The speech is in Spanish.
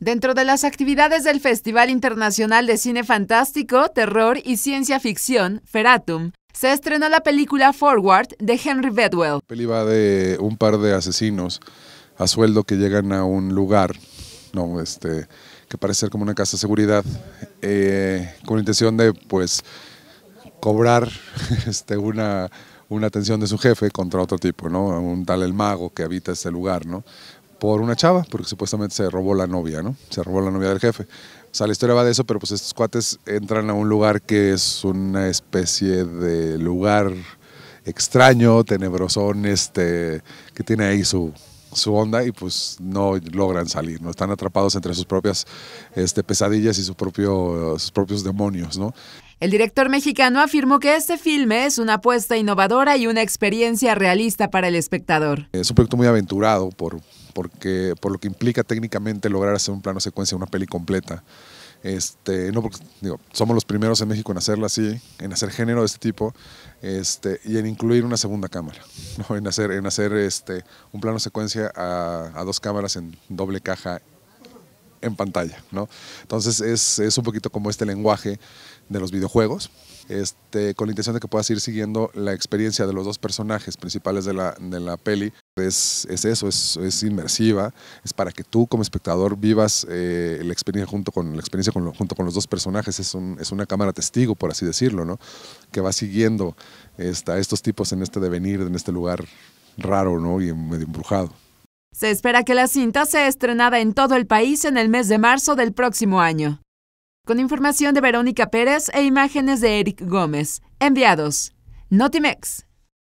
Dentro de las actividades del Festival Internacional de Cine Fantástico, Terror y Ciencia Ficción, Feratum, se estrenó la película Forward de Henry Bedwell. La de un par de asesinos a sueldo que llegan a un lugar, no, este, que parece ser como una casa de seguridad, eh, con la intención de pues cobrar este, una, una atención de su jefe contra otro tipo, ¿no? Un tal el mago que habita este lugar, ¿no? por una chava, porque supuestamente se robó la novia, ¿no? Se robó la novia del jefe. O sea, la historia va de eso, pero pues estos cuates entran a un lugar que es una especie de lugar extraño, tenebrosón, este, que tiene ahí su, su onda y pues no logran salir, ¿no? Están atrapados entre sus propias este, pesadillas y sus propios demonios, ¿no? El director mexicano afirmó que este filme es una apuesta innovadora y una experiencia realista para el espectador. Es un proyecto muy aventurado por, porque, por lo que implica técnicamente lograr hacer un plano secuencia una peli completa. Este, no, somos los primeros en México en hacerla así, en hacer género de este tipo, este, y en incluir una segunda cámara, en hacer, en hacer este, un plano secuencia a dos cámaras en doble caja en pantalla, ¿no? Entonces es, un poquito como este lenguaje de los videojuegos, este, con la intención de que puedas ir siguiendo la experiencia de los dos personajes principales de la, peli. Es, eso, es, inmersiva, es para que tú como espectador vivas eh, la experiencia junto con, la experiencia con los dos personajes. Es, una cámara testigo, por así decirlo, ¿no? que va siguiendo esta, estos tipos en este devenir, en este lugar raro ¿no? y medio embrujado. Se espera que la cinta sea estrenada en todo el país en el mes de marzo del próximo año. Con información de Verónica Pérez e imágenes de Eric Gómez. Enviados. Notimex.